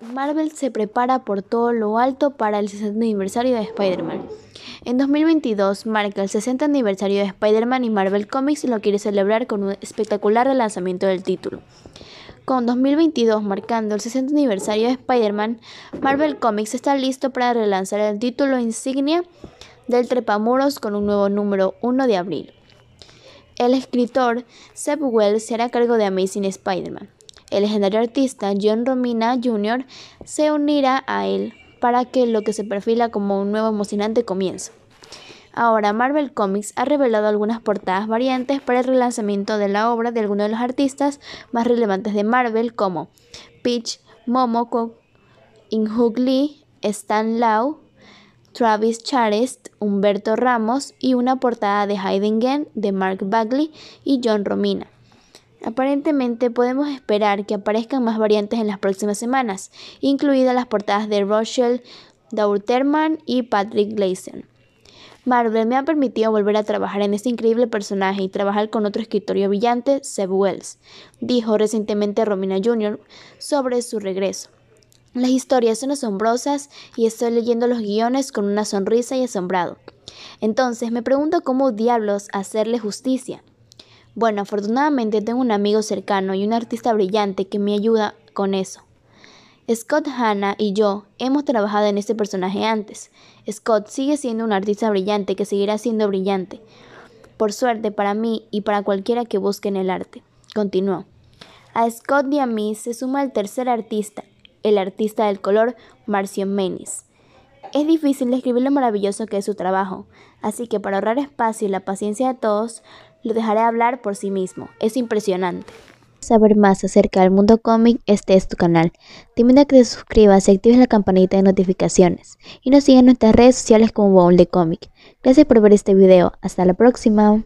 Marvel se prepara por todo lo alto para el 60 aniversario de Spider-Man. En 2022 marca el 60 aniversario de Spider-Man y Marvel Comics lo quiere celebrar con un espectacular relanzamiento del título. Con 2022 marcando el 60 aniversario de Spider-Man, Marvel Comics está listo para relanzar el título insignia del Trepamuros con un nuevo número 1 de abril. El escritor Seb Wells hará cargo de Amazing Spider-Man el legendario artista John Romina Jr. se unirá a él para que lo que se perfila como un nuevo emocionante comienzo. Ahora, Marvel Comics ha revelado algunas portadas variantes para el relanzamiento de la obra de algunos de los artistas más relevantes de Marvel, como Peach, Momoko, Hook Lee, Stan Lau, Travis Charest, Humberto Ramos y una portada de Hayden de Mark Bagley y John Romina. Aparentemente podemos esperar que aparezcan más variantes en las próximas semanas, incluidas las portadas de Rochelle Dauterman y Patrick Gleason. Marvel me ha permitido volver a trabajar en este increíble personaje y trabajar con otro escritorio brillante, Seb Wells, dijo recientemente Romina Jr. sobre su regreso. Las historias son asombrosas y estoy leyendo los guiones con una sonrisa y asombrado. Entonces me pregunto cómo diablos hacerle justicia. Bueno, afortunadamente tengo un amigo cercano y un artista brillante que me ayuda con eso. Scott Hanna y yo hemos trabajado en este personaje antes. Scott sigue siendo un artista brillante que seguirá siendo brillante. Por suerte para mí y para cualquiera que busque en el arte. Continuó. A Scott y a mí se suma el tercer artista, el artista del color, Marcio Menis. Es difícil describir lo maravilloso que es su trabajo, así que para ahorrar espacio y la paciencia de todos, lo dejaré hablar por sí mismo. Es impresionante. Saber más acerca del mundo cómic, este es tu canal. Te invito a que te suscribas y actives la campanita de notificaciones. Y nos sigas en nuestras redes sociales como Bowl de Cómic. Gracias por ver este video. Hasta la próxima.